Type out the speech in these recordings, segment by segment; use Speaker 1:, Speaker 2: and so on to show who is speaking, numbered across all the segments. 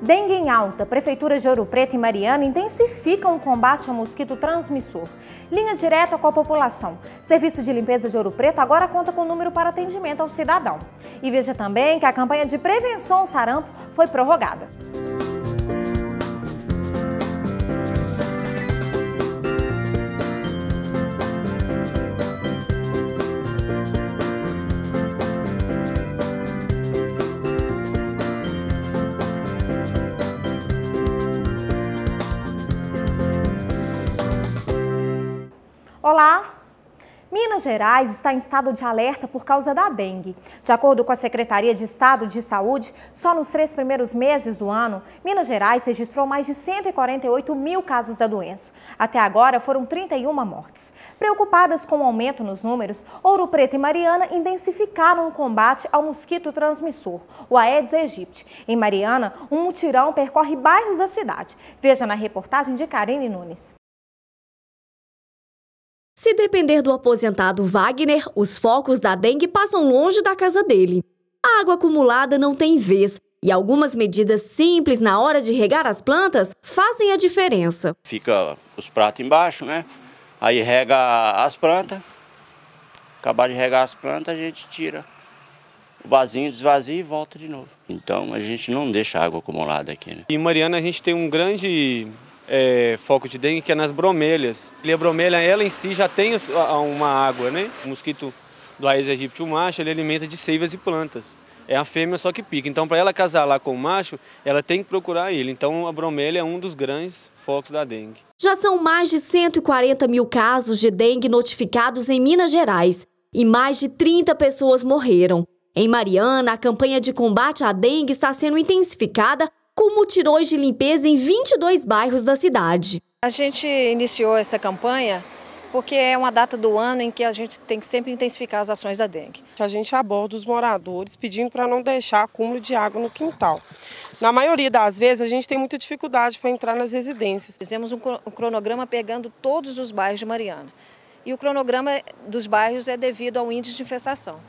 Speaker 1: Dengue em alta, prefeituras de Ouro Preto e Mariana intensificam o combate ao mosquito transmissor. Linha direta com a população. Serviço de limpeza de Ouro Preto agora conta com número para atendimento ao cidadão. E veja também que a campanha de prevenção ao sarampo foi prorrogada. Minas Gerais está em estado de alerta por causa da dengue. De acordo com a Secretaria de Estado de Saúde, só nos três primeiros meses do ano, Minas Gerais registrou mais de 148 mil casos da doença. Até agora foram 31 mortes. Preocupadas com o aumento nos números, Ouro Preto e Mariana intensificaram o combate ao mosquito transmissor, o Aedes aegypti. Em Mariana, um mutirão percorre bairros da cidade. Veja na reportagem de Karine Nunes. Se depender do aposentado Wagner, os focos da dengue passam longe da casa dele. A água acumulada não tem vez e algumas medidas simples na hora de regar as plantas fazem a diferença.
Speaker 2: Fica os pratos embaixo, né? Aí rega as plantas. Acabar de regar as plantas, a gente tira o vasinho, desvazia e volta de novo. Então a gente não deixa a água acumulada aqui. Né?
Speaker 3: Em Mariana a gente tem um grande é, foco de dengue, que é nas bromelhas. E a bromelha, ela em si já tem uma água, né? O mosquito do Aedes aegypti, o macho, ele alimenta de seivas e plantas. É a fêmea só que pica. Então, para ela casar lá com o macho, ela tem que procurar ele. Então, a bromélia é um dos grandes focos da dengue.
Speaker 1: Já são mais de 140 mil casos de dengue notificados em Minas Gerais e mais de 30 pessoas morreram. Em Mariana, a campanha de combate à dengue está sendo intensificada
Speaker 2: com mutirões de limpeza em 22 bairros da cidade. A gente iniciou essa campanha porque é uma data do ano em que a gente tem que sempre intensificar as ações da dengue. A gente aborda os moradores pedindo para não deixar acúmulo de água no quintal. Na maioria das vezes, a gente tem muita dificuldade para entrar nas residências. Fizemos um cronograma pegando todos os bairros de Mariana. E o cronograma dos bairros é devido ao índice de infestação.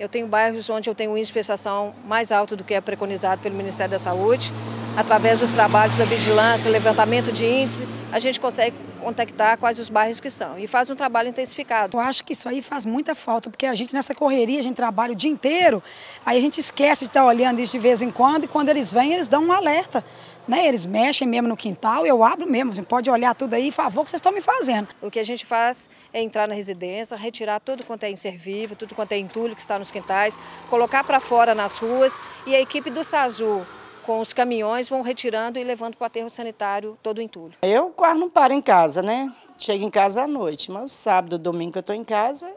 Speaker 2: Eu tenho bairros onde eu tenho um índice de fixação mais alto do que é preconizado pelo Ministério da Saúde. Através dos trabalhos da vigilância, levantamento de índice, a gente consegue contactar quais os bairros que são e faz um trabalho intensificado. Eu acho que isso aí faz muita falta, porque a gente nessa correria, a gente trabalha o dia inteiro, aí a gente esquece de estar olhando isso de vez em quando e quando eles vêm, eles dão
Speaker 1: um alerta. Né? Eles mexem mesmo no quintal, eu abro mesmo. Você assim, pode olhar tudo aí, favor, que vocês estão me
Speaker 2: fazendo. O que a gente faz é entrar na residência, retirar tudo quanto é inservível, tudo quanto é entulho que está nos quintais, colocar para fora nas ruas e a equipe do SASU com os caminhões vão retirando e levando para o aterro sanitário todo o entulho.
Speaker 1: Eu quase não paro em casa, né? Chego em casa à noite, mas sábado, domingo que eu estou em casa,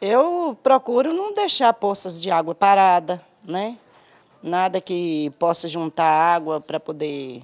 Speaker 1: eu procuro não
Speaker 2: deixar poças de água parada, né? nada que possa juntar água para poder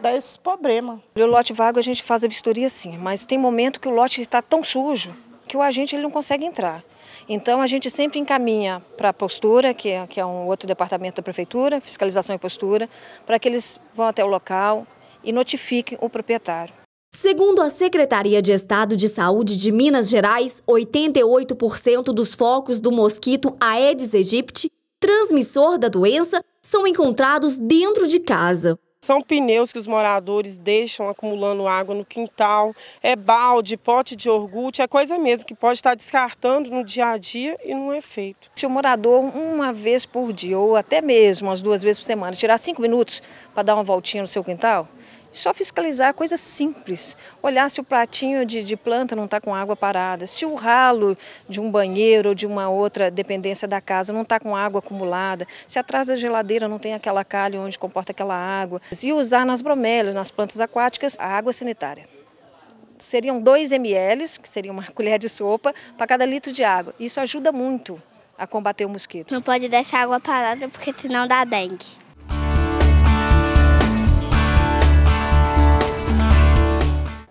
Speaker 2: dar esse problema. O lote vago a gente faz a vistoria sim, mas tem momento que o lote está tão sujo que o agente ele não consegue entrar. Então a gente sempre encaminha para a postura, que é, que é um outro departamento da prefeitura, fiscalização e postura, para que eles vão até o local e notifiquem o proprietário. Segundo a
Speaker 1: Secretaria de Estado de Saúde de Minas Gerais, 88% dos focos do mosquito Aedes aegypti transmissor da doença são encontrados
Speaker 2: dentro de casa. São pneus que os moradores deixam acumulando água no quintal, é balde, pote de orgulho, é coisa mesmo que pode estar descartando no dia a dia e não é feito. Se o morador, uma vez por dia, ou até mesmo as duas vezes por semana, tirar cinco minutos para dar uma voltinha no seu quintal, só fiscalizar é coisas simples. Olhar se o pratinho de, de planta não está com água parada, se o ralo de um banheiro ou de uma outra dependência da casa não está com água acumulada, se atrás da geladeira não tem aquela calha onde comporta aquela água. E usar nas bromélias, nas plantas aquáticas, a água sanitária seriam 2 ml, que seria uma colher de sopa, para cada litro de água. Isso ajuda muito a combater o mosquito. Não pode deixar a água parada porque senão dá dengue.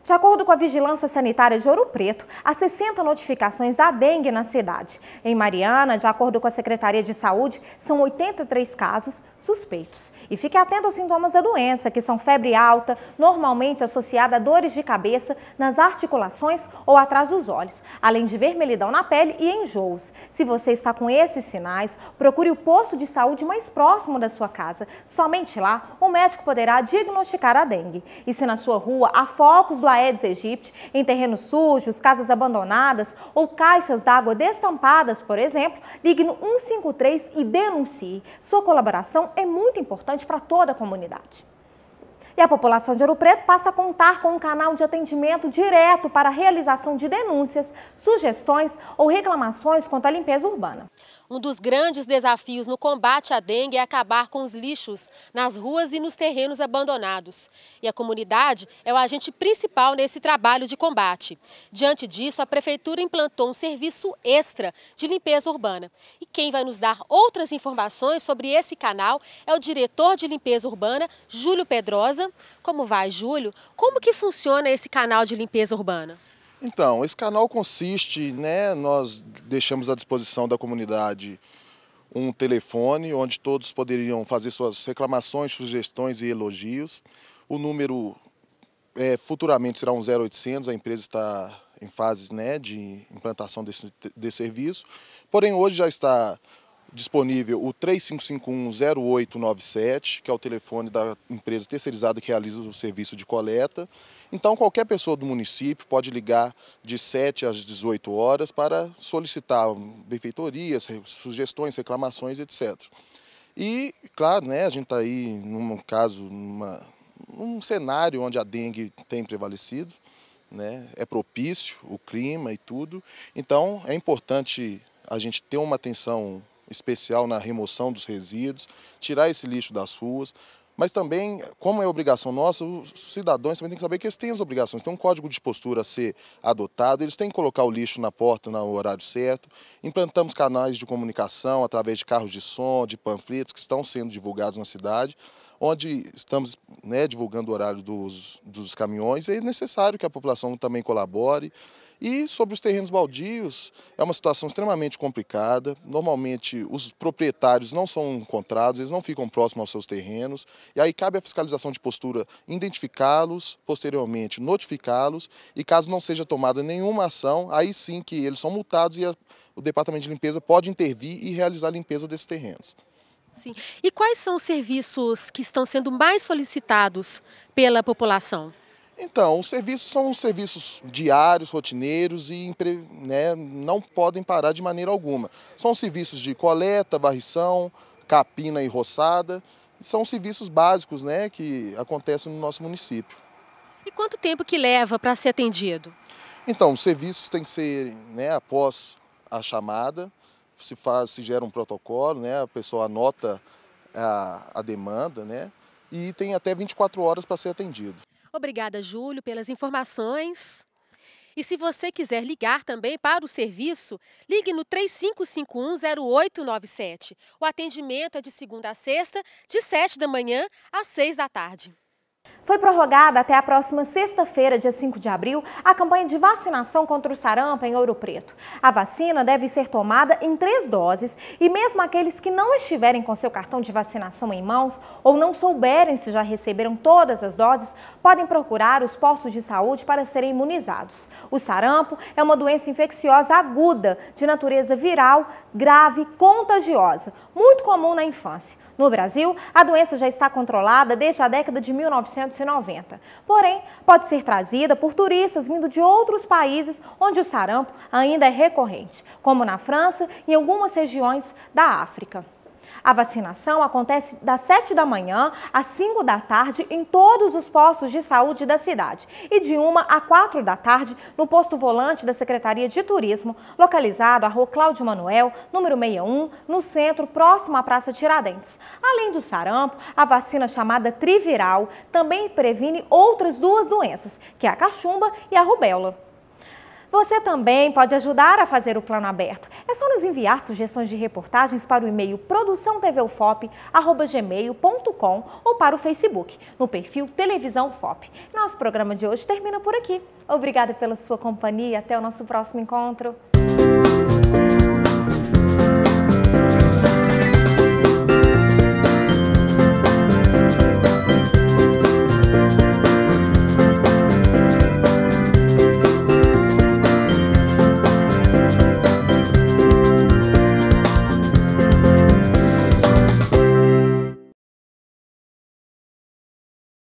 Speaker 2: De acordo
Speaker 1: com a Vigilância Sanitária de Ouro Preto, há 60 notificações da dengue na cidade. Em Mariana, de acordo com a Secretaria de Saúde, são 83 casos suspeitos. E fique atento aos sintomas da doença, que são febre alta, normalmente associada a dores de cabeça nas articulações ou atrás dos olhos, além de vermelhidão na pele e enjoos. Se você está com esses sinais, procure o posto de saúde mais próximo da sua casa. Somente lá, o médico poderá diagnosticar a dengue. E se na sua rua há focos do a Aedes aegypti em terrenos sujos, casas abandonadas ou caixas d'água destampadas, por exemplo, ligue no 153 e denuncie. Sua colaboração é muito importante para toda a comunidade. E a população de Ouro Preto passa a contar com um canal de atendimento direto para a realização de denúncias, sugestões ou reclamações quanto à limpeza
Speaker 3: urbana. Um dos grandes desafios no combate à dengue é acabar com os lixos nas ruas e nos terrenos abandonados. E a comunidade é o agente principal nesse trabalho de combate. Diante disso, a prefeitura implantou um serviço extra de limpeza urbana. E quem vai nos dar outras informações sobre esse canal é o diretor de limpeza urbana, Júlio Pedrosa, limpeza. Como vai, Júlio? Como que funciona esse canal de limpeza urbana?
Speaker 4: Então, esse canal consiste, né, nós deixamos à disposição da comunidade um telefone onde todos poderiam fazer suas reclamações, sugestões e elogios. O número é, futuramente será um 0800, a empresa está em fase né, de implantação desse, desse serviço. Porém, hoje já está disponível o 35510897, que é o telefone da empresa terceirizada que realiza o serviço de coleta. Então, qualquer pessoa do município pode ligar de 7 às 18 horas para solicitar benfeitorias, sugestões, reclamações, etc. E, claro, né, a gente está aí, num caso, numa, num cenário onde a dengue tem prevalecido, né, é propício o clima e tudo. Então, é importante a gente ter uma atenção especial na remoção dos resíduos, tirar esse lixo das ruas, mas também, como é obrigação nossa, os cidadãos também têm que saber que eles têm as obrigações. Tem um código de postura a ser adotado, eles têm que colocar o lixo na porta no horário certo. Implantamos canais de comunicação através de carros de som, de panfletos que estão sendo divulgados na cidade, onde estamos né, divulgando o horário dos, dos caminhões. É necessário que a população também colabore e sobre os terrenos baldios, é uma situação extremamente complicada. Normalmente, os proprietários não são encontrados, eles não ficam próximos aos seus terrenos. E aí cabe à fiscalização de postura identificá-los, posteriormente notificá-los. E caso não seja tomada nenhuma ação, aí sim que eles são multados e a, o Departamento de Limpeza pode intervir e realizar a limpeza desses terrenos.
Speaker 3: Sim. E quais são os serviços que estão sendo mais solicitados pela população?
Speaker 4: Então, os serviços são serviços diários, rotineiros e né, não podem parar de maneira alguma. São serviços de coleta, varrição, capina e roçada. São serviços básicos né, que acontecem no nosso município.
Speaker 3: E quanto tempo que leva para ser
Speaker 4: atendido? Então, os serviços têm que ser né, após a chamada, se, faz, se gera um protocolo, né, a pessoa anota a, a demanda né, e tem até 24 horas para ser atendido.
Speaker 3: Obrigada, Júlio, pelas informações. E se você quiser ligar também para o serviço, ligue no 35510897. O atendimento é de segunda a sexta, de 7 da manhã às 6 da tarde.
Speaker 1: Foi prorrogada até a próxima sexta-feira, dia 5 de abril, a campanha de vacinação contra o sarampo em Ouro Preto. A vacina deve ser tomada em três doses e mesmo aqueles que não estiverem com seu cartão de vacinação em mãos ou não souberem se já receberam todas as doses, podem procurar os postos de saúde para serem imunizados. O sarampo é uma doença infecciosa aguda, de natureza viral, grave, contagiosa, muito comum na infância. No Brasil, a doença já está controlada desde a década de 1900 Porém, pode ser trazida por turistas vindo de outros países onde o sarampo ainda é recorrente, como na França e em algumas regiões da África. A vacinação acontece das 7 da manhã às 5 da tarde em todos os postos de saúde da cidade e de 1 a 4 da tarde no posto volante da Secretaria de Turismo, localizado à Rua Cláudio Manuel, número 61, no centro, próximo à Praça Tiradentes. Além do sarampo, a vacina chamada triviral também previne outras duas doenças, que é a cachumba e a rubéola. Você também pode ajudar a fazer o plano aberto. É só nos enviar sugestões de reportagens para o e-mail produçãotvfop.com ou para o Facebook, no perfil Televisão Fop. Nosso programa de hoje termina por aqui. Obrigada pela sua companhia até o nosso próximo encontro.